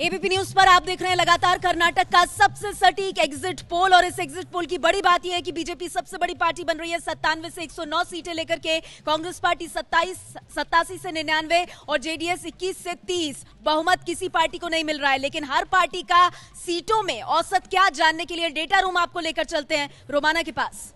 ABP news पर आप देख रहे हैं लगातार कर्नाटक का सबसे सटीक एग्जिट पोल और इस एग्जिट पोल की बड़ी बात यह है कि बीजेपी सबसे बड़ी पार्टी बन रही है सत्तानवे से 109 सीटें लेकर के कांग्रेस पार्टी सत्ताईस सत्तासी से निन्यानवे और जेडीएस 21 से 30 बहुमत किसी पार्टी को नहीं मिल रहा है लेकिन हर पार्टी का सीटों में औसत क्या जानने के लिए डेटा रूम आपको लेकर चलते हैं रोमाना के पास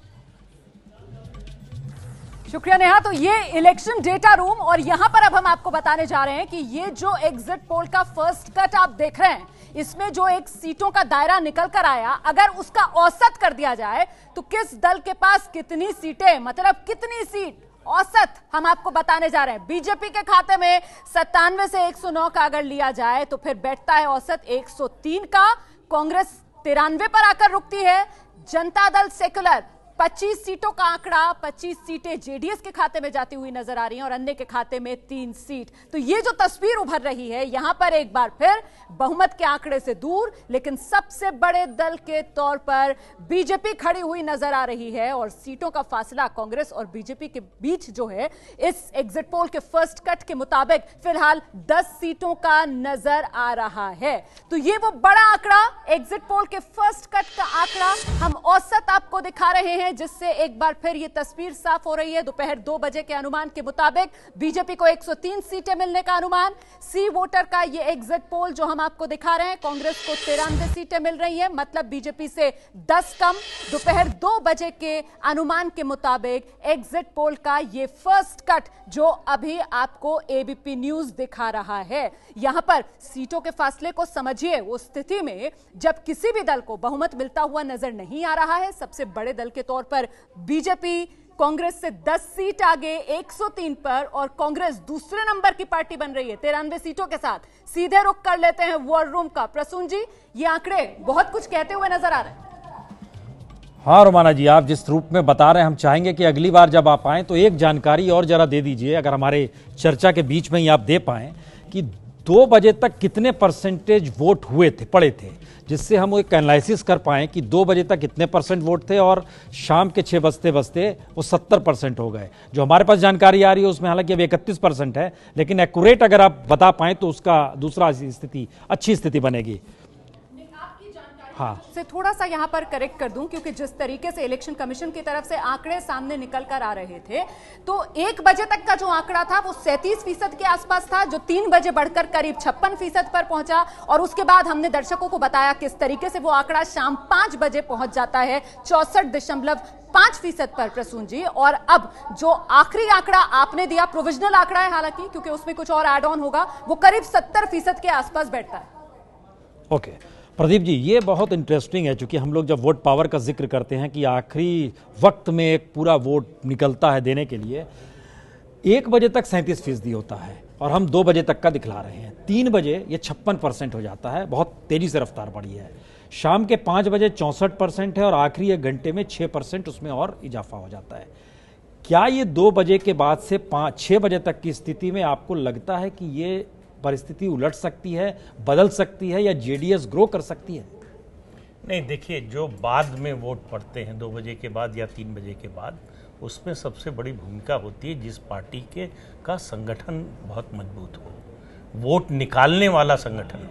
शुक्रिया नेहा तो ये इलेक्शन डेटा रूम और यहां पर अब हम आपको बताने जा रहे हैं कि ये जो एग्जिट पोल का फर्स्ट कट आप देख रहे हैं इसमें जो एक सीटों का दायरा निकल कर आया अगर उसका औसत कर दिया जाए तो किस दल के पास कितनी सीटें मतलब कितनी सीट औसत हम आपको बताने जा रहे हैं बीजेपी के खाते में सत्तानवे से 109 का अगर लिया जाए तो फिर बैठता है औसत 103 का कांग्रेस तिरानवे पर आकर रुकती है जनता दल सेकुलर 25 सीटों का आंकड़ा 25 सीटें जेडीएस के खाते में जाती हुई नजर आ रही हैं और अन्य के खाते में तीन सीट तो ये जो तस्वीर उभर रही है यहां पर एक बार फिर बहुमत के आंकड़े से दूर लेकिन सबसे बड़े दल के तौर पर बीजेपी खड़ी हुई नजर आ रही है और सीटों का फासला कांग्रेस और बीजेपी के बीच जो है इस एग्जिट पोल के फर्स्ट कट के मुताबिक फिलहाल दस सीटों का नजर आ रहा है तो ये वो बड़ा आंकड़ा एग्जिट पोल के फर्स्ट कट का आंकड़ा हम औसत आपको दिखा रहे हैं हैं जिससे एक बार फिर ये तस्वीर साफ हो रही है दोपहर दो बजे के अनुमान के मुताबिक बीजेपी को 103 सीटें मिलने का अनुमान सी वोटर का ये एग्जिट पोल जो हम आपको दिखा रहे हैं कांग्रेस को तिरानवे सीटें मिल रही है मतलब बीजेपी से दस कम दोपहर दो बजे के अनुमान के मुताबिक एग्जिट पोल का ये फर्स्ट कट जो अभी आपको एबीपी न्यूज दिखा रहा है यहां पर सीटों के फासले को समझिए उस स्थिति में जब किसी भी दल को बहुमत मिलता हुआ नजर नहीं आ रहा है सबसे बड़े दल के तौर तौर पर बीजेपी कांग्रेस से 10 सीट आगे 103 पर और कांग्रेस दूसरे नंबर की पार्टी बन रही है तिरानवे सीटों के साथ सीधे रुख कर लेते हैं वॉर रूम का प्रसून जी ये आंकड़े बहुत कुछ कहते हुए नजर आ रहे हैं हाँ रोमाना जी आप जिस रूप में बता रहे हैं हम चाहेंगे कि अगली बार जब आप आए तो एक जानकारी और जरा दे दीजिए अगर हमारे चर्चा के बीच में ही आप दे पाए कि दो बजे तक कितने परसेंटेज वोट हुए थे पड़े थे जिससे हम एक एनालिसिस कर पाएँ कि दो बजे तक कितने परसेंट वोट थे और शाम के छः बजते बजते वो सत्तर परसेंट हो गए जो हमारे पास जानकारी आ रही है उसमें हालांकि अब इकतीस परसेंट है लेकिन एक्यूरेट अगर आप बता पाएँ तो उसका दूसरा स्थिति अच्छी स्थिति बनेगी हाँ। से थोड़ा सा यहाँ पर करेक्ट कर दूं क्योंकि जिस तरीके से इलेक्शन कमीशन की तरफ से आंकड़े सामने निकल कर आ रहे थे तो एक बजे तक का जो आंकड़ा था वो सैंतीस फीसद के आसपास था जो तीन बजे बढ़कर करीब छप्पन फीसद पर पहुंचा और उसके बाद हमने दर्शकों को बताया किस तरीके से वो आंकड़ा शाम पांच बजे पहुंच जाता है चौसठ दशमलव पांच फीसद पर प्रसून जी और अब जो आखिरी आंकड़ा आपने दिया प्रोविजनल आंकड़ा है हालांकि क्योंकि उसमें कुछ और एड ऑन होगा वो करीब सत्तर फीसद के आसपास बैठता है ओके okay. प्रदीप जी ये बहुत इंटरेस्टिंग है चूंकि हम लोग जब वोट पावर का जिक्र करते हैं कि आखिरी वक्त में एक पूरा वोट निकलता है देने के लिए एक बजे तक सैंतीस फीसदी होता है और हम दो बजे तक का दिखला रहे हैं तीन बजे ये छप्पन परसेंट हो जाता है बहुत तेज़ी से रफ्तार बढ़ी है शाम के पाँच बजे चौंसठ परसेंट है और आखिरी एक घंटे में छः परसेंट उसमें और इजाफा हो जाता है क्या ये दो बजे के बाद से पाँच छः बजे तक की स्थिति में आपको लगता है कि ये परिस्थिति उलट सकती है बदल सकती है या जेडीएस ग्रो कर सकती है नहीं देखिए जो बाद में वोट पड़ते हैं दो बजे के बाद या तीन बजे के बाद उसमें सबसे बड़ी भूमिका होती है जिस पार्टी के का संगठन बहुत मजबूत हो वोट निकालने वाला संगठन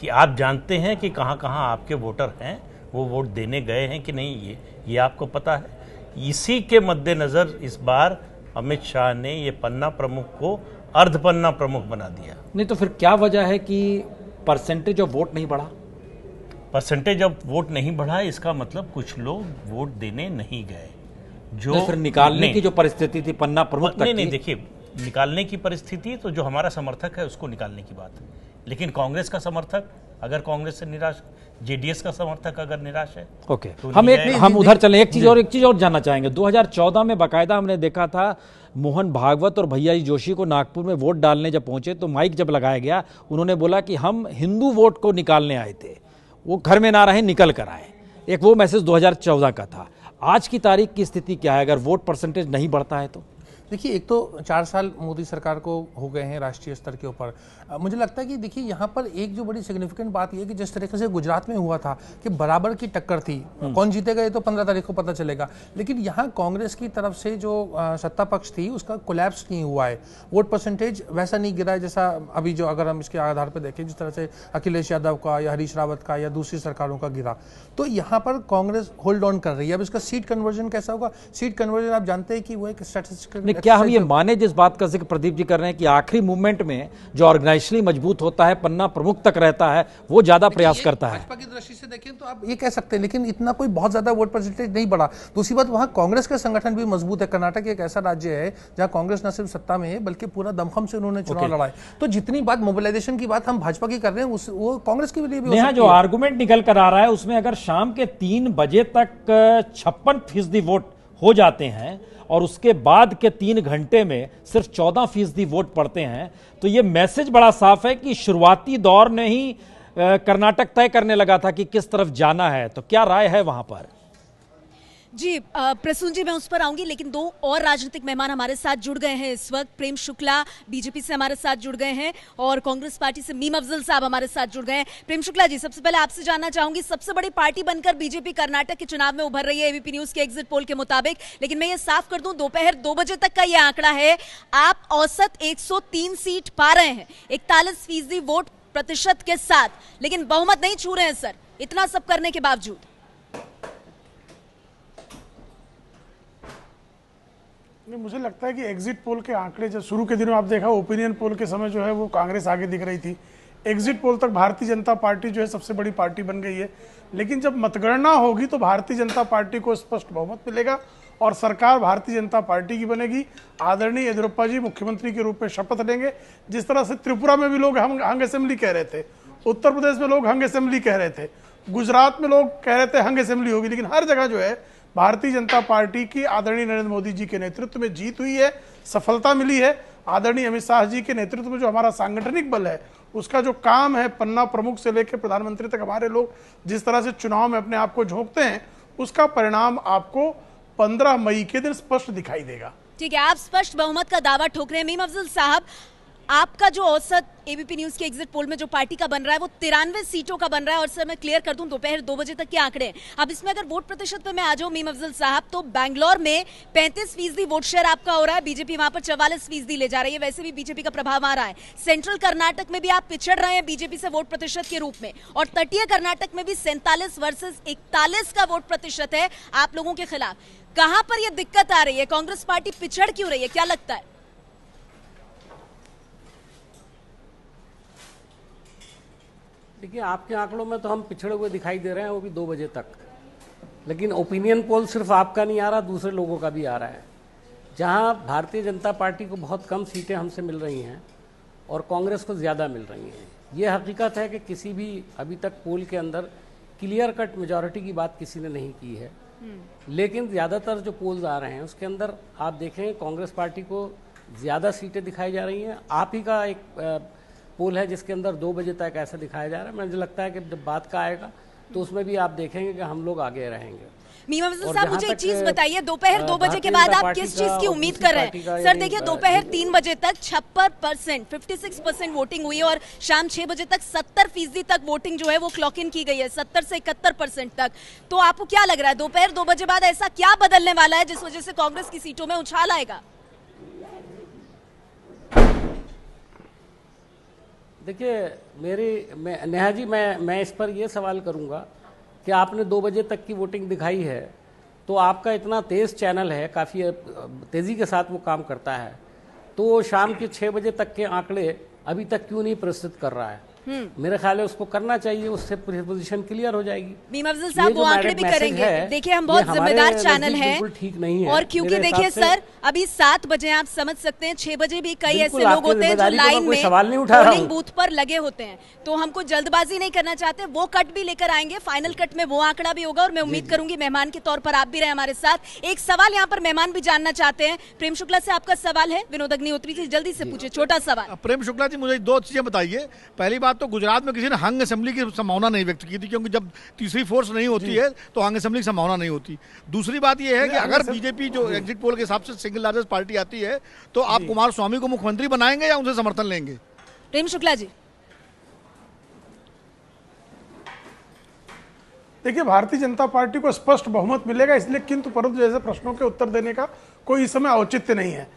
कि आप जानते हैं कि कहाँ कहाँ आपके वोटर हैं वो वोट देने गए हैं कि नहीं ये ये आपको पता है इसी के मद्देनज़र इस बार अमित शाह ने ये पन्ना प्रमुख को अर्धपन्ना प्रमुख बना दिया नहीं तो फिर क्या वजह है कि परसेंटेज ऑफ वोट नहीं बढ़ा परसेंटेज ऑफ वोट नहीं बढ़ा इसका मतलब कुछ लोग वोट देने नहीं गए जो तो फिर निकालने की जो परिस्थिति थी पन्ना प्रमुख नहीं नहीं देखिए निकालने की परिस्थिति तो जो हमारा समर्थक है उसको निकालने की बात है लेकिन कांग्रेस का समर्थक अगर कांग्रेस से निराश जेडीएस का समर्थक अगर निराश है ओके okay. तो हम एक हम उधर चले एक चीज और एक चीज और जानना चाहेंगे 2014 में बाकायदा हमने देखा था मोहन भागवत और भैया जी जोशी को नागपुर में वोट डालने जब पहुंचे तो माइक जब लगाया गया उन्होंने बोला कि हम हिंदू वोट को निकालने आए थे वो घर में ना रहे निकल कर आए एक वो मैसेज 2014 का था आज की तारीख की स्थिति क्या है अगर वोट परसेंटेज नहीं बढ़ता है तो देखिए एक तो चार साल मोदी सरकार को हो गए हैं राष्ट्रीय स्तर के ऊपर मुझे लगता है कि देखिए यहाँ पर एक जो बड़ी सिग्निफिकेंट बात यह कि जिस तरीके से गुजरात में हुआ था कि बराबर की टक्कर थी हम्म। कौन जीतेगा ये तो पंद्रह तारीख को पता चलेगा लेकिन यहाँ कांग्रेस की तरफ से जो सत्ता पक्ष थी उसका कोलैप्स नहीं हुआ है वोट परसेंटेज वैसा नहीं गिरा है जैसा अभी जो अगर हम इसके आधार पर देखें जिस तरह से अखिलेश यादव का या हरीश रावत का या दूसरी सरकारों का गिरा तो यहाँ पर कांग्रेस होल्ड ऑन कर रही है अब इसका सीट कन्वर्जन कैसा होगा सीट कन्वर्जन आप जानते हैं कि वो एक क्या हम ये माने जिस बात का जिक्र प्रदीप जी कर रहे हैं कि आखिरी मूवमेंट में जो ऑर्गेनाइज स्पेशली मजबूत होता है पन्ना प्रमुख तक रहता है वो ज्यादा प्रयास करता है की दृष्टि से देखें तो आप ये कह सकते हैं लेकिन इतना कोई बहुत ज्यादा वोट परसेंटेज नहीं बढ़ा दूसरी बात वहां कांग्रेस का संगठन भी मजबूत है कर्नाटक एक ऐसा राज्य है जहां कांग्रेस न सिर्फ सत्ता में है बल्कि पूरा दमखम से उन्होंने चुनाव लड़ा है तो जितनी बात मोबिलाइजेशन की बात हम भाजपा की कर रहे हैं वो कांग्रेस के लिए भी जो आर्गूमेंट निकल कर आ रहा है उसमें अगर शाम के तीन बजे तक छप्पन फीसदी वोट हो जाते हैं और उसके बाद के तीन घंटे में सिर्फ चौदह फीसदी वोट पड़ते हैं तो ये मैसेज बड़ा साफ है कि शुरुआती दौर में ही कर्नाटक तय करने लगा था कि किस तरफ जाना है तो क्या राय है वहां पर जी प्रसून जी मैं उस पर आऊंगी लेकिन दो और राजनीतिक मेहमान हमारे साथ जुड़ गए हैं इस वक्त प्रेम शुक्ला बीजेपी से हमारे साथ जुड़ गए हैं और कांग्रेस पार्टी से मीम अफजल साहब हमारे साथ जुड़ गए हैं प्रेम शुक्ला जी सबसे पहले आपसे जानना चाहूंगी सबसे बड़ी पार्टी बनकर बीजेपी कर्नाटक के चुनाव में उभर रही है एबीपी न्यूज के एग्जिट पोल के मुताबिक लेकिन मैं ये साफ कर दूं दोपहर दो बजे तक का ये आंकड़ा है आप औसत एक सीट पा रहे हैं इकतालीस फीसदी वोट प्रतिशत के साथ लेकिन बहुमत नहीं छू रहे हैं सर इतना सब करने के बावजूद नहीं मुझे लगता है कि एग्जिट पोल के आंकड़े जब शुरू के दिनों आप देखा ओपिनियन पोल के समय जो है वो कांग्रेस आगे दिख रही थी एग्जिट पोल तक भारतीय जनता पार्टी जो है सबसे बड़ी पार्टी बन गई है लेकिन जब मतगणना होगी तो भारतीय जनता पार्टी को स्पष्ट बहुमत मिलेगा और सरकार भारतीय जनता पार्टी की बनेगी आदरणीय येदियुरप्पा जी मुख्यमंत्री के रूप में शपथ लेंगे जिस तरह से त्रिपुरा में भी लोग हम हंग असेंबली कह रहे थे उत्तर प्रदेश में लोग हंग असेंबली कह रहे थे गुजरात में लोग कह रहे थे हंग असेंबली होगी लेकिन हर जगह जो है भारतीय जनता पार्टी की आदरणीय नरेंद्र मोदी जी के नेतृत्व में जीत हुई है सफलता मिली है आदरणीय अमित शाह जी के नेतृत्व में जो हमारा सांगठनिक बल है उसका जो काम है पन्ना प्रमुख से लेकर प्रधानमंत्री तक हमारे लोग जिस तरह से चुनाव में अपने आप को झोंकते हैं उसका परिणाम आपको 15 मई के दिन स्पष्ट दिखाई देगा ठीक है आप स्पष्ट बहुमत का दावा ठोक रहे हैं मीम अफजल साहब आपका जो औसत एबीपी न्यूज के एग्जिट पोल में जो पार्टी का बन रहा है वो तिरानवे सीटों का बन रहा है और सर मैं क्लियर कर दूं दोपहर दो बजे तक के आंकड़े अब इसमें अगर वोट प्रतिशत पे मैं आ जाऊं मीम अफजल साहब तो बैंगलोर में पैंतीस फीसदी वोट शेयर आपका हो रहा है बीजेपी वहां पर चवालीस फीसदी ले जा रही है वैसे भी बीजेपी का प्रभाव आ रहा है सेंट्रल कर्नाटक में भी आप पिछड़ रहे हैं बीजेपी से वोट प्रतिशत के रूप में और तटीय कर्नाटक में भी सैंतालीस वर्सेज इकतालीस का वोट प्रतिशत है आप लोगों के खिलाफ कहां पर यह दिक्कत आ रही है कांग्रेस पार्टी पिछड़ क्यों रही है क्या लगता है देखिए आपके आंकड़ों में तो हम पिछड़े हुए दिखाई दे रहे हैं वो भी दो बजे तक लेकिन ओपिनियन पोल सिर्फ आपका नहीं आ रहा दूसरे लोगों का भी आ रहा है जहां भारतीय जनता पार्टी को बहुत कम सीटें हमसे मिल रही हैं और कांग्रेस को ज़्यादा मिल रही हैं ये हकीकत है कि किसी भी अभी तक पोल के अंदर क्लियर कट मेजोरिटी की बात किसी ने नहीं की है हम्म। लेकिन ज़्यादातर जो पोल्स आ रहे हैं उसके अंदर आप देखें कांग्रेस पार्टी को ज़्यादा सीटें दिखाई जा रही हैं आप ही का एक पुल है जिसके अंदर दो बजे तक ऐसा दिखाया जा रहा है मुझे लगता है कि जब बात का आएगा तो उसमें भी आप देखेंगे कि हम लोग आगे रहेंगे साहब मुझे एक चीज बताइए दोपहर दो, दो बजे के बाद आप किस चीज की उम्मीद कर रहे हैं सर देखिए दोपहर तीन बजे तक छप्पन percent fifty six percent voting हुई है और शाम छह बजे तक सत्तर फीसदी तक वोटिंग जो है वो क्लॉक इन की गई है सत्तर से इकहत्तर परसेंट तक तो आपको क्या लग रहा है दोपहर दो बजे बाद ऐसा क्या बदलने वाला है जिस वजह से कांग्रेस की सीटों में उछाल आएगा देखिए मेरी नेहा जी मैं मैं इस पर यह सवाल करूंगा कि आपने दो बजे तक की वोटिंग दिखाई है तो आपका इतना तेज़ चैनल है काफ़ी तेज़ी के साथ वो काम करता है तो शाम के छः बजे तक के आंकड़े अभी तक क्यों नहीं प्रस्तुत कर रहा है हम्म। मेरे ख्याल है उसको करना चाहिए उससे पोजिशन पोजीशन क्लियर हो जाएगी साहब वो आंकड़े भी करेंगे देखिए हम बहुत जिम्मेदार चैनल है ठीक नहीं है और क्योंकि देखिए सर अभी सात बजे आप समझ सकते हैं छह बजे भी कई ऐसे लोग होते हैं जो लाइन में सवाल नहीं उठा बूथ पर लगे होते हैं तो हमको जल्दबाजी नहीं करना चाहते वो कट भी लेकर आएंगे फाइनल कट में वो आंकड़ा भी होगा और मैं उम्मीद करूंगी मेहमान के तौर पर आप भी रहे हमारे साथ एक सवाल यहाँ पर मेहमान भी जानना चाहते हैं प्रेम शुक्ला से आपका सवाल है विनोद अग्निहोत्री जी जल्दी से पूछे छोटा सवाल प्रेम शुक्ला जी मुझे दो चीजें बताइए पहली बात साहब तो गुजरात में किसी ने हंग असेंबली की संभावना नहीं व्यक्त की थी क्योंकि जब तीसरी फोर्स नहीं होती है तो हंग असेंबली की संभावना नहीं होती दूसरी बात यह है कि अगर बीजेपी जो एग्जिट पोल के हिसाब से सिंगल लार्जेस्ट पार्टी आती है तो आप कुमार स्वामी को मुख्यमंत्री बनाएंगे या उनसे समर्थन लेंगे प्रेम शुक्ला जी देखिए भारतीय जनता पार्टी को स्पष्ट बहुमत मिलेगा इसलिए किंतु परंतु जैसे प्रश्नों के उत्तर देने का कोई इस समय औचित्य नहीं है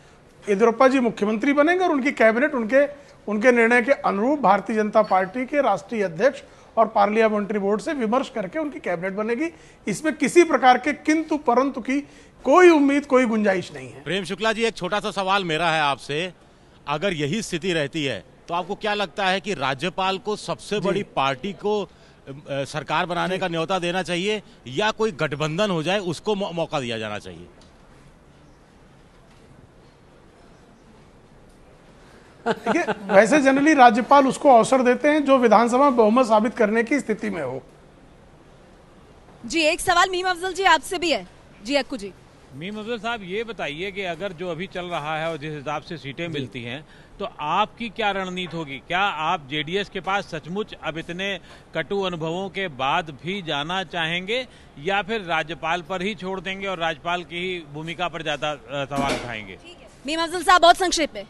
येदुरप्पा जी मुख्यमंत्री बनेंगे और उनकी कैबिनेट उनके उनके निर्णय के अनुरूप भारतीय जनता पार्टी के राष्ट्रीय अध्यक्ष और पार्लियामेंट्री बोर्ड से विमर्श करके उनकी कैबिनेट बनेगी इसमें किसी प्रकार के किंतु परंतु की कोई उम्मीद कोई गुंजाइश नहीं है प्रेम शुक्ला जी एक छोटा सा सवाल मेरा है आपसे अगर यही स्थिति रहती है तो आपको क्या लगता है कि राज्यपाल को सबसे बड़ी पार्टी को सरकार बनाने का न्योता देना चाहिए या कोई गठबंधन हो जाए उसको मौका दिया जाना चाहिए देखिए वैसे जनरली राज्यपाल उसको अवसर देते हैं जो विधानसभा बहुमत साबित करने की स्थिति में हो जी एक सवाल मीम अफजल जी आपसे भी है जी अक्कू जी मीम अफजल साहब ये बताइए कि अगर जो अभी चल रहा है और जिस हिसाब से सीटें मिलती हैं तो आपकी क्या रणनीति होगी क्या आप जेडीएस के पास सचमुच अब इतने कटु अनुभवों के बाद भी जाना चाहेंगे या फिर राज्यपाल पर ही छोड़ देंगे और राज्यपाल की ही भूमिका पर ज्यादा सवाल उठाएंगे मीम अफजल साहब बहुत संक्षिप्त में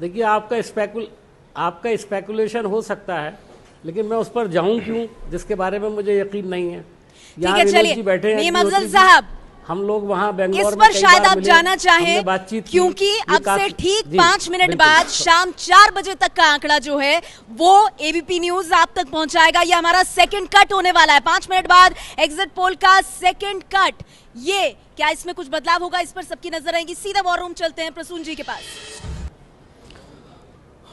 देखिए आपका स्पेकुल आपका स्पेकुलेशन हो सकता है लेकिन मैं उस पर जाऊं क्यों जिसके बारे में मुझे यकीन नहीं है ठीक है चलिए बैठे हैं साहब हम लोग वहाँ इस पर शायद आप जाना चाहें क्योंकि अब से ठीक पांच मिनट बाद शाम चार बजे तक का आंकड़ा जो है वो एबीपी न्यूज आप तक पहुंचाएगा ये हमारा सेकंड कट होने वाला है पांच मिनट बाद एग्जिट पोल का सेकंड कट ये क्या इसमें कुछ बदलाव होगा इस पर सबकी नजर आएगी सीधा वॉर रूम चलते हैं प्रसून जी के पास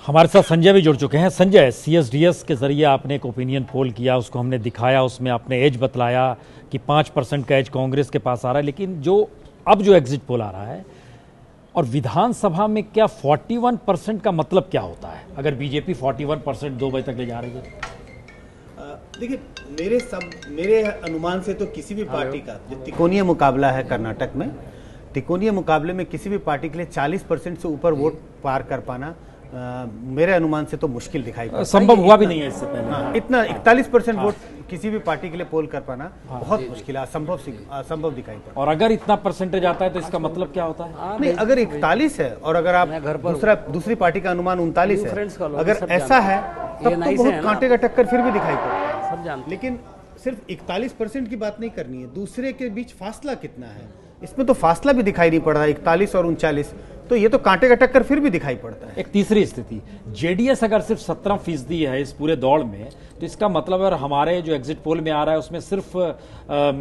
हमारे साथ संजय भी जुड़ चुके हैं संजय सीएसडीएस के जरिए आपने एक ओपिनियन पोल किया उसको हमने दिखाया उसमें आपने एज बतलाया कि पाँच परसेंट का एज कांग्रेस के पास आ रहा है लेकिन जो अब जो एग्जिट पोल आ रहा है और विधानसभा में क्या 41 परसेंट का मतलब क्या होता है अगर बीजेपी 41 परसेंट दो बजे तक ले जा रही है देखिए मेरे सब मेरे अनुमान से तो किसी भी पार्टी का जो तिकोनीय मुकाबला है कर्नाटक में तिकोनीय मुकाबले में किसी भी पार्टी के लिए 40 परसेंट से ऊपर वोट पार कर पाना आ, मेरे अनुमान से तो मुश्किल दिखाई पड़ता संभव हुआ भी नहीं है इससे पहले हाँ, इतना इकतालीस परसेंट वोट किसी भी पार्टी के लिए पोल कर पाना हाँ, बहुत मुश्किल है असंभव असंभव दिखाई पड़ता और अगर इतना परसेंटेज आता है तो इसका मतलब क्या होता है आ, नहीं अगर इकतालीस है और अगर आप दूसरा दूसरी पार्टी का अनुमान उनतालीस है अगर ऐसा है तब तो बहुत कांटे का टक्कर फिर भी दिखाई पड़ता है लेकिन सिर्फ इकतालीस परसेंट की बात नहीं करनी है दूसरे के बीच फासला कितना है इसमें तो फासला भी दिखाई नहीं पड़ रहा है इकतालीस और उनचालीस तो ये तो कांटे का टक्कर फिर भी दिखाई पड़ता है एक तीसरी स्थिति जेडीएस अगर सिर्फ सत्रह फीसदी है इस पूरे दौड़ में तो इसका मतलब है और हमारे जो एग्जिट पोल में आ रहा है उसमें सिर्फ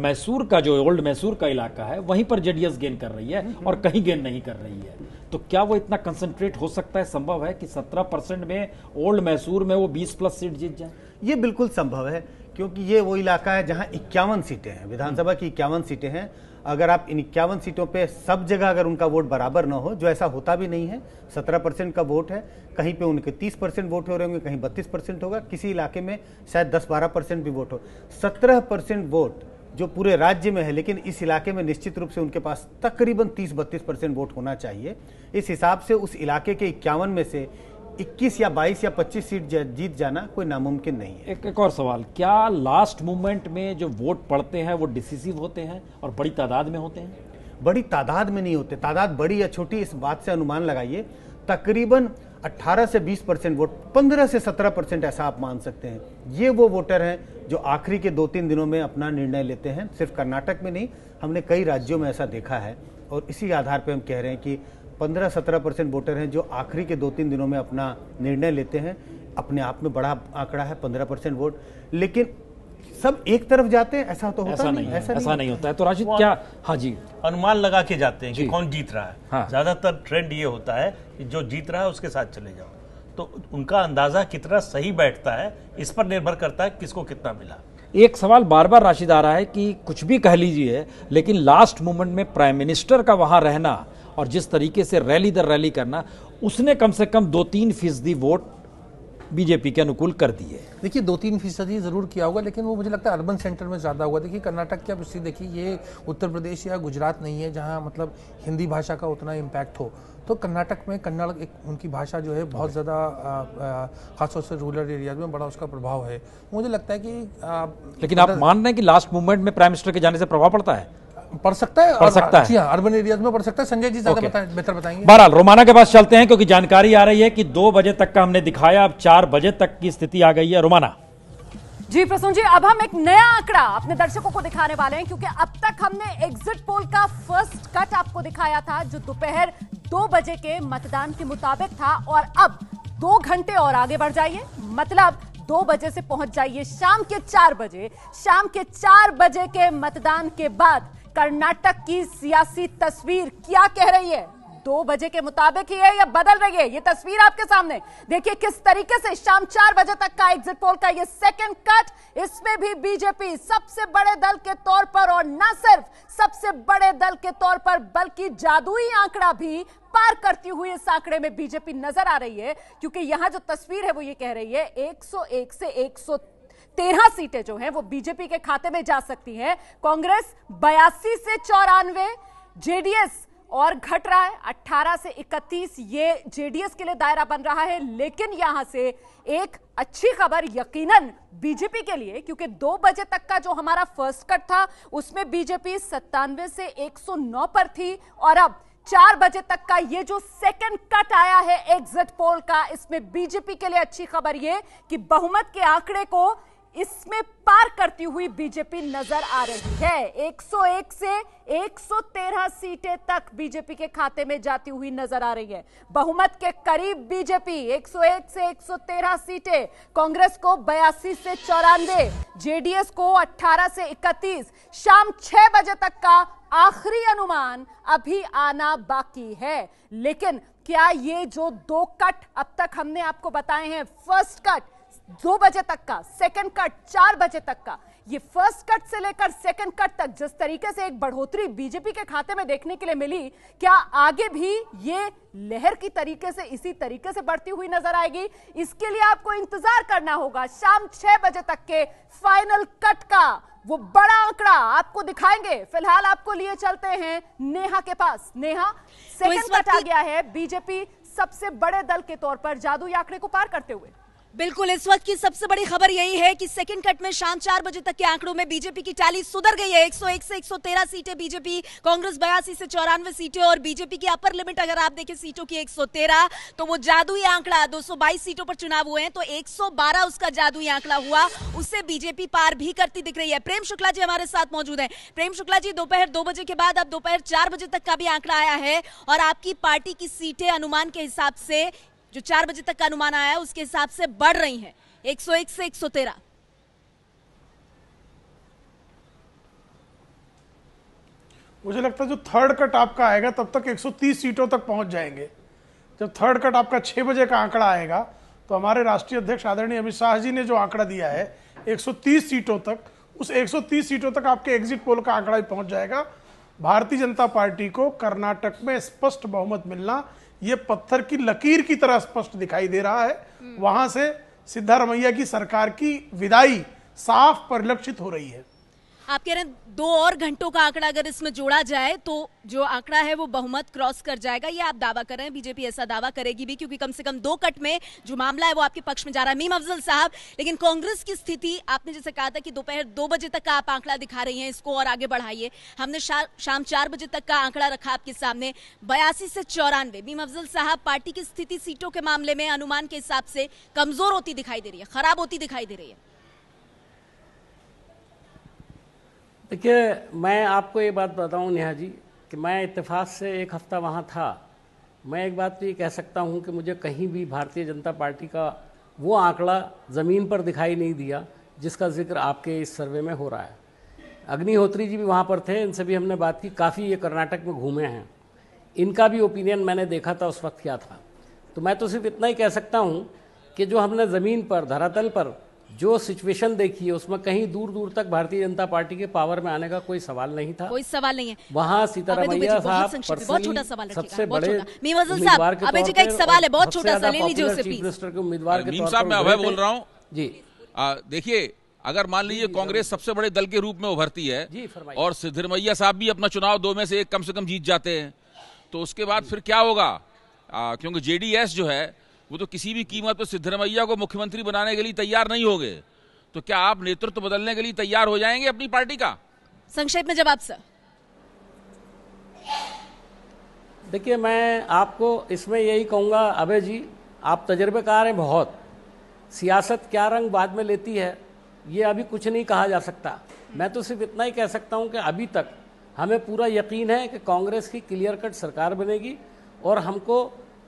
मैसूर का जो ओल्ड मैसूर का इलाका है वहीं पर जेडीएस गेन कर रही है और कहीं गेन नहीं कर रही है तो क्या वो इतना कंसंट्रेट हो सकता है संभव है कि सत्रह परसेंट में ओल्ड मैसूर में वो बीस प्लस सीट जीत जाए ये बिल्कुल संभव है क्योंकि ये वो इलाका है जहां इक्यावन सीटें हैं विधानसभा की इक्यावन सीटें हैं अगर आप इन इक्यावन सीटों पे सब जगह अगर उनका वोट बराबर ना हो जो ऐसा होता भी नहीं है सत्रह परसेंट का वोट है कहीं पे उनके तीस परसेंट वोट हो रहे होंगे कहीं बत्तीस परसेंट होगा किसी इलाके में शायद दस बारह परसेंट भी वोट हो सत्रह परसेंट वोट जो पूरे राज्य में है लेकिन इस इलाके में निश्चित रूप से उनके पास तकरीबन तीस बत्तीस परसेंट वोट होना चाहिए इस हिसाब से उस इलाके के इक्यावन में से 21 या 22 या 25 सीट जीत जाना कोई नामुमकिन नहीं है एक एक और सवाल क्या लास्ट मोमेंट में जो वोट पड़ते हैं वो डिसिसिव होते हैं और बड़ी तादाद में होते हैं बड़ी तादाद में नहीं होते तादाद बड़ी या छोटी इस बात से अनुमान लगाइए तकरीबन 18 से 20 परसेंट वोट 15 से 17 परसेंट ऐसा आप मान सकते हैं ये वो वोटर हैं जो आखिरी के दो तीन दिनों में अपना निर्णय लेते हैं सिर्फ कर्नाटक में नहीं हमने कई राज्यों में ऐसा देखा है और इसी आधार पर हम कह रहे हैं कि पंद्रह सत्रह परसेंट वोटर हैं जो आखिरी के दो तीन दिनों में अपना निर्णय लेते हैं अपने आप में बड़ा आंकड़ा है पंद्रह परसेंट वोट लेकिन सब एक तरफ जाते हैं ऐसा तो होता ऐसा नहीं, नहीं है ऐसा नहीं, नहीं होता है तो राजीव क्या हाँ जी अनुमान लगा के जाते हैं कि कौन जीत रहा है हाँ। ज्यादातर ट्रेंड ये होता है कि जो जीत रहा है उसके साथ चले जाओ तो उनका अंदाजा कितना सही बैठता है इस पर निर्भर करता है किसको कितना मिला एक सवाल बार बार राशिद आ रहा है कि कुछ भी कह लीजिए लेकिन लास्ट मोमेंट में प्राइम मिनिस्टर का वहां रहना और जिस तरीके से रैली दर रैली करना उसने कम से कम दो तीन फीसदी वोट बीजेपी के अनुकूल कर दिए देखिए दो तीन फीसदी जरूर किया होगा लेकिन वो मुझे लगता है अर्बन सेंटर में ज़्यादा हुआ देखिए कर्नाटक की आप स्थिति देखिए ये उत्तर प्रदेश या गुजरात नहीं है जहाँ मतलब हिंदी भाषा का उतना इम्पैक्ट हो तो कर्नाटक में कन्नड़ एक उनकी भाषा जो है बहुत ज़्यादा खासतौर से रूरल एरियाज में बड़ा उसका प्रभाव है मुझे लगता है कि आ, लेकिन आप मतलब मान रहे हैं कि लास्ट मूवमेंट में प्राइम मिनिस्टर के जाने से प्रभाव पड़ता है पढ़ सकता है पढ़ सकता है अर्बन एरियाज हाँ, में पढ़ सकता है संजय जी ज्यादा बेहतर बताएंगे बहरहाल रोमाना के पास चलते हैं क्योंकि जानकारी आ रही है कि दो बजे तक का हमने दिखाया अब चार बजे तक की स्थिति आ गई है रोमाना जी प्रसून जी अब हम एक नया आंकड़ा अपने दर्शकों को दिखाने वाले हैं क्योंकि अब तक हमने एग्जिट पोल का फर्स्ट कट आपको दिखाया था जो दोपहर दो बजे के मतदान के मुताबिक था और अब दो घंटे और आगे बढ़ जाइए मतलब दो बजे से पहुंच जाइए शाम के चार बजे शाम के चार बजे के मतदान के बाद कर्नाटक की सियासी तस्वीर क्या कह रही है दो बजे के मुताबिक ही है या बदल रही है ये तस्वीर आपके सामने देखिए किस तरीके से शाम चार बजे तक का एग्जिट पोल का ये सेकंड कट इसमें भी बीजेपी सबसे बड़े दल के तौर पर और न सिर्फ सबसे बड़े दल के तौर पर बल्कि जादुई आंकड़ा भी पार करती हुई इस आंकड़े में बीजेपी नजर आ रही है क्योंकि यहां जो तस्वीर है वो ये कह रही है 101 से 103 तेरह सीटें जो हैं वो बीजेपी के खाते में जा सकती हैं कांग्रेस बयासी से चौरानवे जेडीएस और घट रहा है अट्ठारह से इकतीस ये जेडीएस के लिए दायरा बन रहा है लेकिन यहां से एक अच्छी खबर यकीनन बीजेपी के लिए क्योंकि दो बजे तक का जो हमारा फर्स्ट कट था उसमें बीजेपी सत्तानवे से नौ पर थी और अब चार बजे तक का ये जो सेकंड कट आया है एग्जिट पोल का इसमें बीजेपी के लिए अच्छी खबर ये कि बहुमत के आंकड़े को इसमें पार करती हुई बीजेपी नजर आ रही है 101 से 113 सीटें तक बीजेपी के खाते में जाती हुई नजर आ रही है बहुमत के करीब बीजेपी 101 से 113 सीटें कांग्रेस को बयासी से चौरानवे जेडीएस को 18 से 31 शाम 6 बजे तक का आखिरी अनुमान अभी आना बाकी है लेकिन क्या ये जो दो कट अब तक हमने आपको बताए हैं फर्स्ट कट दो बजे तक का सेकंड कट चार बजे तक का ये फर्स्ट कट से लेकर सेकंड कट तक जिस तरीके से एक बढ़ोतरी बीजेपी के खाते में देखने के लिए मिली क्या आगे भी ये लहर की तरीके से इसी तरीके से बढ़ती हुई नजर आएगी इसके लिए आपको इंतजार करना होगा शाम छह बजे तक के फाइनल कट का वो बड़ा आंकड़ा आपको दिखाएंगे फिलहाल आपको लिए चलते हैं नेहा के पास नेहा तो सेकंड कट आ गया है बीजेपी सबसे बड़े दल के तौर पर जादू आंकड़े को पार करते हुए बिल्कुल इस वक्त की सबसे बड़ी खबर यही है कि सेकंड कट में शाम चार बजे तक के आंकड़ों में बीजेपी की टैली सुधर गई है 101 से 113 सीटें बीजेपी कांग्रेस बयासी से चौरानवे सीटें और बीजेपी की अपर लिमिट अगर आप देखें सीटों की 113 तो वो जादुई आंकड़ा 222 सीटों पर चुनाव हुए हैं तो 112 उसका जादुई आंकड़ा हुआ उसे बीजेपी पार भी करती दिख रही है प्रेम शुक्ला जी हमारे साथ मौजूद है प्रेम शुक्ला जी दोपहर दो बजे के बाद अब दोपहर चार बजे तक का भी आंकड़ा आया है और आपकी पार्टी की सीटें अनुमान के हिसाब से जो चार बजे तक का अनुमान आया है उसके हिसाब से बढ़ रही है 101 से 113 मुझे लगता है जो थर्ड कट आपका आएगा तब तक 130 सीटों तक पहुंच जाएंगे जब थर्ड कट आपका 6 बजे का आंकड़ा आएगा तो हमारे राष्ट्रीय अध्यक्ष आदरणीय अमित शाह जी ने जो आंकड़ा दिया है 130 सीटों तक उस 130 सीटों तक आपके एग्जिट पोल का आंकड़ा भी पहुंच जाएगा भारतीय जनता पार्टी को कर्नाटक में स्पष्ट बहुमत मिलना ये पत्थर की लकीर की तरह स्पष्ट दिखाई दे रहा है हम्म। वहां से सिद्धारमैया की सरकार की विदाई साफ परिलक्षित हो रही है आप कह रहे हैं दो और घंटों का आंकड़ा अगर इसमें जोड़ा जाए तो जो आंकड़ा है वो बहुमत क्रॉस कर जाएगा ये आप दावा कर रहे हैं बीजेपी ऐसा दावा करेगी भी क्योंकि कम से कम दो कट में जो मामला है वो आपके पक्ष में जा रहा है मीम अफजल साहब लेकिन कांग्रेस की स्थिति आपने जैसे कहा था कि दोपहर दो बजे तक का आप आंकड़ा दिखा रही है इसको और आगे बढ़ाइए हमने शा, शाम चार बजे तक का आंकड़ा रखा आपके सामने बयासी से चौरानवे मीम अफजल साहब पार्टी की स्थिति सीटों के मामले में अनुमान के हिसाब से कमजोर होती दिखाई दे रही है खराब होती दिखाई दे रही है देखिए मैं आपको ये बात बताऊं नेहा जी कि मैं इतफाक़ से एक हफ़्ता वहाँ था मैं एक बात तो ये कह सकता हूँ कि मुझे कहीं भी भारतीय जनता पार्टी का वो आंकड़ा ज़मीन पर दिखाई नहीं दिया जिसका जिक्र आपके इस सर्वे में हो रहा है अग्निहोत्री जी भी वहाँ पर थे इनसे भी हमने बात की काफ़ी ये कर्नाटक में घूमे हैं इनका भी ओपिनियन मैंने देखा था उस वक्त क्या था तो मैं तो सिर्फ इतना ही कह सकता हूँ कि जो हमने ज़मीन पर धरातल पर जो सिचुएशन देखी है उसमें कहीं दूर दूर तक भारतीय जनता पार्टी के पावर में आने का कोई सवाल नहीं था कोई सवाल नहीं है वहाँ सीतारामैया तो साहब बहुत छोटा सवाल सबसे बड़े उम्मीदवार के जी का एक सवाल है बहुत छोटा सा ले लीजिए उसे चीफ मिनिस्टर के उम्मीदवार के मैं अभय बोल रहा हूँ जी देखिए अगर मान लीजिए कांग्रेस सबसे बड़े दल के रूप में उभरती है और सिद्धरमैया साहब भी अपना चुनाव दो में से एक कम से कम जीत जाते हैं तो उसके बाद फिर क्या होगा क्योंकि जेडीएस जो है वो तो किसी भी कीमत पर सिद्धरमैया को मुख्यमंत्री बनाने के लिए तैयार नहीं होंगे तो क्या आप नेतृत्व बदलने के लिए तैयार हो जाएंगे अपनी पार्टी का संक्षेप में जवाब सर देखिए मैं आपको इसमें यही कहूंगा अभय जी आप तजर्बेकार हैं बहुत सियासत क्या रंग बाद में लेती है ये अभी कुछ नहीं कहा जा सकता मैं तो सिर्फ इतना ही कह सकता हूँ कि अभी तक हमें पूरा यकीन है कि कांग्रेस की क्लियर कट सरकार बनेगी और हमको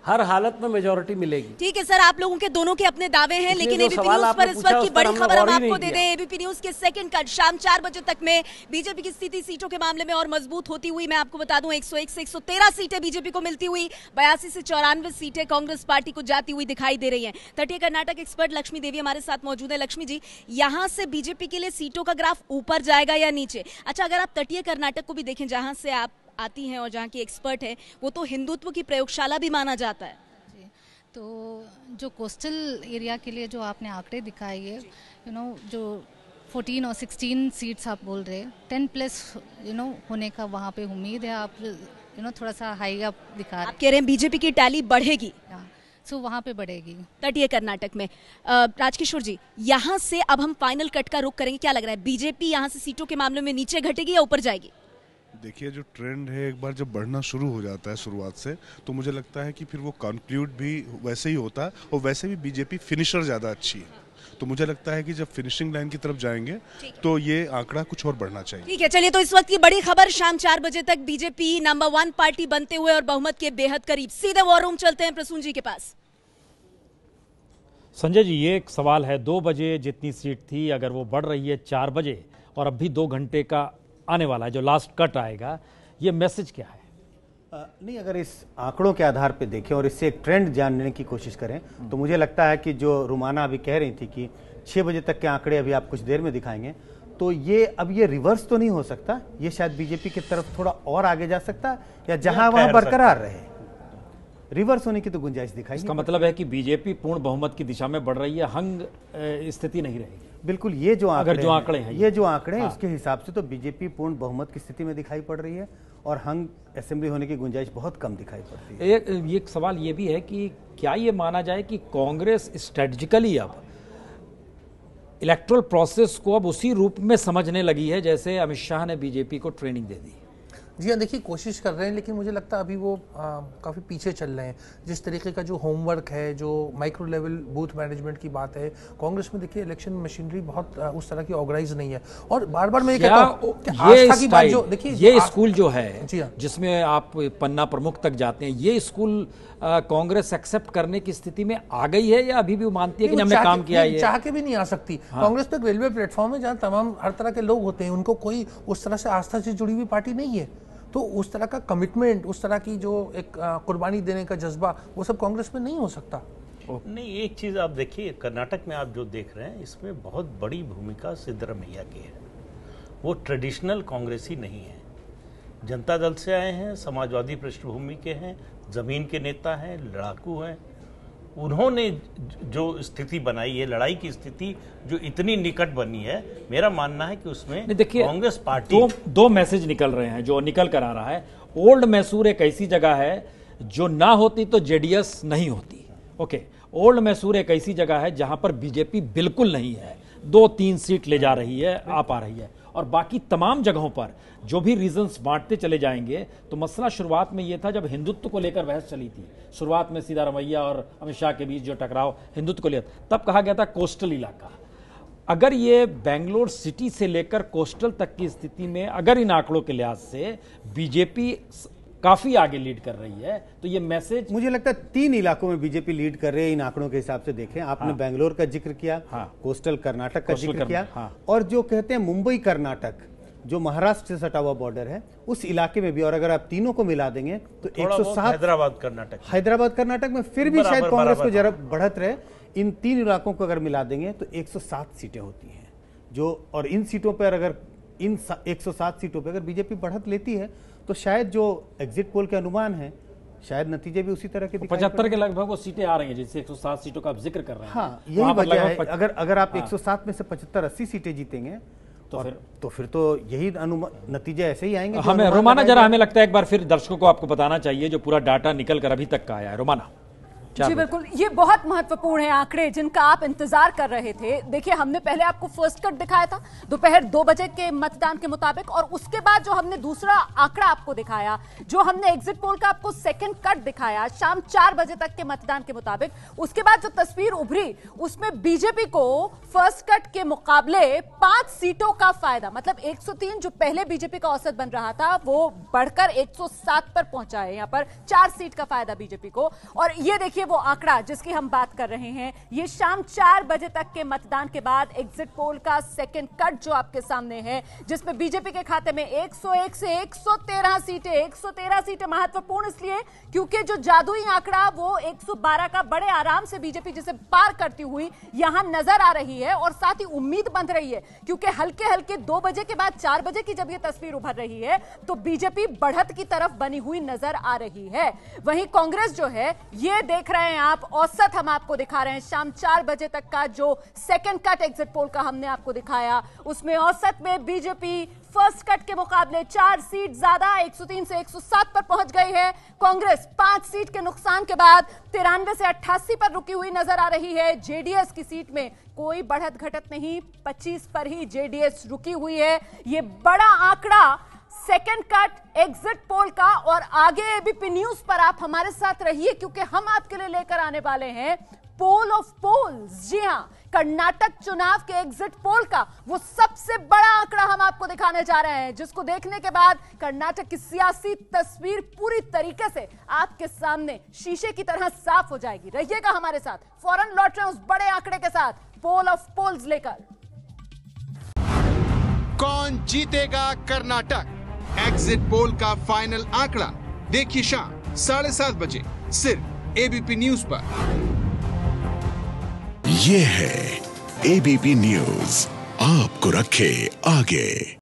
हर हालत में मेजोरिटी मिलेगी ठीक है सर आप लोगों के दोनों के अपने दावे हैं लेकिन एबीपी न्यूज पर इस वक्त की बड़ी खबर हम आपको दे रहे एबीपी न्यूज के सेकंड कट शाम चार बजे तक में बीजेपी की स्थिति सीटों के मामले में और मजबूत होती हुई मैं आपको बता दूं 101 से 113 सीटें बीजेपी को मिलती हुई बयासी से चौरानवे सीटें कांग्रेस पार्टी को जाती हुई दिखाई दे रही है तटीय कर्नाटक एक्सपर्ट लक्ष्मी देवी हमारे साथ मौजूद है लक्ष्मी जी यहाँ से बीजेपी के लिए सीटों का ग्राफ ऊपर जाएगा या नीचे अच्छा अगर आप तटीय कर्नाटक को भी देखें जहां से आप आती हैं और जहाँ की एक्सपर्ट है वो तो हिंदुत्व की प्रयोगशाला भी माना जाता है तो जो कोस्टल एरिया के लिए जो आपने आंकड़े दिखाए ये यू नो जो 14 और 16 सीट्स आप बोल रहे हैं टेन प्लस यू नो होने का वहाँ पे उम्मीद है आप यू नो थोड़ा सा हाई आप दिखा रहे आप कह रहे हैं बीजेपी की टैली बढ़ेगी सो so, वहाँ पे बढ़ेगी तटीय कर्नाटक में राजकिशोर जी यहाँ से अब हम फाइनल कट का रुख करेंगे क्या लग रहा है बीजेपी यहाँ से सीटों के मामले में नीचे घटेगी या ऊपर जाएगी देखिए जो ट्रेंड है एक बार जब बढ़ना शुरू हो जाता है शुरुआत से तो मुझे लगता है कि फिर वो कंक्लूड भी वैसे ही होता है और वैसे भी बीजेपी फिनिशर ज़्यादा अच्छी है तो मुझे लगता है कि जब फिनिशिंग लाइन की तरफ जाएंगे तो ये आंकड़ा कुछ और बढ़ना चाहिए ठीक है चलिए तो इस वक्त की बड़ी खबर शाम चार बजे तक बीजेपी नंबर वन पार्टी बनते हुए और बहुमत के बेहद करीब सीधे वॉर रूम चलते हैं प्रसून जी के पास संजय जी ये एक सवाल है दो बजे जितनी सीट थी अगर वो बढ़ रही है चार बजे और अब भी दो घंटे का आने वाला है जो लास्ट कट आएगा ये मैसेज क्या है नहीं अगर इस आंकड़ों के आधार पर देखें और इससे एक ट्रेंड जानने की कोशिश करें तो मुझे लगता है कि जो रुमाना अभी कह रही थी कि छः बजे तक के आंकड़े अभी आप कुछ देर में दिखाएंगे तो ये अब ये रिवर्स तो नहीं हो सकता ये शायद बीजेपी की तरफ थोड़ा और आगे जा सकता है या जहां वहां बरकरार रहे रिवर्स होने की तो गुंजाइश दिखाई इसका मतलब है कि बीजेपी पूर्ण बहुमत की दिशा में बढ़ रही है हंग स्थिति नहीं रहेगी बिल्कुल ये जो आंकड़े जो आंकड़े हैं ये जो आंकड़े हैं हाँ। उसके हिसाब से तो बीजेपी पूर्ण बहुमत की स्थिति में दिखाई पड़ रही है और हंग असेंबली होने की गुंजाइश बहुत कम दिखाई पड़ रही है एक ये सवाल ये भी है कि क्या ये माना जाए कि कांग्रेस स्ट्रेटजिकली अब इलेक्ट्रल प्रोसेस को अब उसी रूप में समझने लगी है जैसे अमित शाह ने बीजेपी को ट्रेनिंग दे दी जी हाँ देखिए कोशिश कर रहे हैं लेकिन मुझे लगता है अभी वो काफ़ी पीछे चल रहे हैं जिस तरीके का जो होमवर्क है जो माइक्रो लेवल बूथ मैनेजमेंट की बात है कांग्रेस में देखिए इलेक्शन मशीनरी बहुत आ, उस तरह की ऑर्गेनाइज नहीं है और बार बार मैं ये कहता ये की बात जो देखिए ये स्कूल जो है जी हाँ जिसमें आप पन्ना प्रमुख तक जाते हैं ये स्कूल कांग्रेस एक्सेप्ट करने की स्थिति में आ गई है या अभी भी मानती है कि हमने काम किया है चाह के भी नहीं आ सकती हाँ। कांग्रेस तो एक रेलवे प्लेटफॉर्म है जहाँ तमाम हर तरह के लोग होते हैं उनको कोई उस तरह से आस्था से जुड़ी हुई पार्टी नहीं है तो उस तरह का कमिटमेंट उस तरह की जो एक कुर्बानी देने का जज्बा वो सब कांग्रेस में नहीं हो सकता नहीं एक चीज़ आप देखिए कर्नाटक में आप जो देख रहे हैं इसमें बहुत बड़ी भूमिका सिद्धरमैया की है वो ट्रेडिशनल कांग्रेसी नहीं है जनता दल से आए हैं समाजवादी पृष्ठभूमि के हैं ज़मीन के नेता हैं लड़ाकू हैं उन्होंने जो स्थिति बनाई है लड़ाई की स्थिति जो इतनी निकट बनी है मेरा मानना है कि उसमें देखिए कांग्रेस पार्टी दो, दो मैसेज निकल रहे हैं जो निकल कर आ रहा है ओल्ड मैसूर एक ऐसी जगह है जो ना होती तो जेडीएस नहीं होती ओके ओल्ड मैसूर एक ऐसी जगह है जहां पर बीजेपी बिल्कुल नहीं है दो तीन सीट ले जा रही है आ पा रही है और बाकी तमाम जगहों पर जो भी रीजंस बांटते चले जाएंगे तो मसला शुरुआत में ये था जब हिंदुत्व को लेकर बहस चली थी शुरुआत में सीधा रमैया और अमित शाह के बीच जो टकराव हिंदुत्व को लिया तब कहा गया था कोस्टल इलाका अगर ये बेंगलोर सिटी से लेकर कोस्टल तक की स्थिति में अगर इन आंकड़ों के लिहाज से बीजेपी काफी आगे लीड कर रही है तो ये मैसेज मुझे लगता है तीन इलाकों में बीजेपी लीड कर रही है इन आंकड़ों के हिसाब से देखें आपने हाँ। बेंगलोर का जिक्र किया हाँ। कोस्टल कर्नाटक का जिक्र किया हाँ। और जो कहते हैं मुंबई कर्नाटक जो महाराष्ट्र से सटा हुआ बॉर्डर है उस इलाके में भी और अगर आप तीनों को मिला देंगे तो एक हैदराबाद कर्नाटक हैदराबाद कर्नाटक में फिर भी शायद कांग्रेस को जरा हाँ। बढ़त रहे इन तीन इलाकों को अगर मिला देंगे तो 107 सीटें होती हैं जो और इन सीटों पर अगर इन 107 सीटों पर अगर बीजेपी बढ़त लेती है तो शायद जो एग्जिट पोल के अनुमान है शायद नतीजे भी उसी तरह के पचहत्तर के लगभग वो सीटें आ रही हैं जिनसे 107 सीटों का आप जिक्र कर रहे हैं हाँ तो यही वजह है अगर अगर आप हाँ। 107 में से पचहत्तर अस्सी सीटें जीतेंगे तो फिर तो फिर तो यही नतीजे ऐसे ही आएंगे हमें रोमाना जरा हमें लगता है एक बार फिर दर्शकों को आपको बताना चाहिए जो पूरा डाटा निकल कर अभी तक का आया है रोमाना जी बिल्कुल ये बहुत महत्वपूर्ण है आंकड़े जिनका आप इंतजार कर रहे थे देखिए हमने पहले आपको फर्स्ट कट दिखाया था दोपहर दो बजे के मतदान के मुताबिक और उसके बाद जो हमने दूसरा आंकड़ा आपको दिखाया जो हमने एग्जिट पोल का आपको सेकंड कट दिखाया शाम चार बजे तक के मतदान के मुताबिक उसके बाद जो तस्वीर उभरी उसमें बीजेपी को फर्स्ट कट के मुकाबले पांच सीटों का फायदा मतलब एक जो पहले बीजेपी का औसत बन रहा था वो बढ़कर एक पर पहुंचा है यहाँ पर चार सीट का फायदा बीजेपी को और ये देखिए वो आंकड़ा जिसकी हम बात कर रहे हैं ये शाम चार बजे तक के मतदान के बाद एग्जिट पोल का सेकंड कट जो आपके सामने है जिसमें बीजेपी के खाते में 101 से 113 सीटें 113 सीटें महत्वपूर्ण इसलिए क्योंकि जो जादुई आंकड़ा वो 112 का बड़े आराम से बीजेपी जिसे पार करती हुई यहां नजर आ रही है और साथ ही उम्मीद बंध रही है क्योंकि हल्के हल्के दो बजे के बाद चार बजे की जब यह तस्वीर उभर रही है तो बीजेपी बढ़त की तरफ बनी हुई नजर आ रही है वहीं कांग्रेस जो है ये देख रही रहे हैं आप औसत हम आपको दिखा रहे हैं शाम चार बजे तक का जो सेकंड कट एग्जिट पोल का हमने आपको दिखाया उसमें औसत में बीजेपी फर्स्ट कट के मुकाबले चार सीट ज्यादा 103 से 107 पर पहुंच गई है कांग्रेस पांच सीट के नुकसान के बाद तिरानवे से 88 पर रुकी हुई नजर आ रही है जेडीएस की सीट में कोई बढ़त घटत नहीं 25 पर ही जेडीएस रुकी हुई है यह बड़ा आंकड़ा सेकंड कट एग्जिट पोल का और आगे एबीपी न्यूज पर आप हमारे साथ रहिए क्योंकि हम आपके लिए लेकर आने वाले हैं पोल ऑफ पोल्स जी हां कर्नाटक चुनाव के एग्जिट पोल का वो सबसे बड़ा आंकड़ा हम आपको दिखाने जा रहे हैं जिसको देखने के बाद कर्नाटक की सियासी तस्वीर पूरी तरीके से आपके सामने शीशे की तरह साफ हो जाएगी रहिएगा हमारे साथ फॉरन लौट रहे उस बड़े आंकड़े के साथ पोल ऑफ पोल्स लेकर कौन जीतेगा कर्नाटक एग्जिट पोल का फाइनल आंकड़ा देखिए शाम साढ़े सात बजे सिर्फ एबीपी न्यूज पर यह है एबीपी न्यूज आपको रखे आगे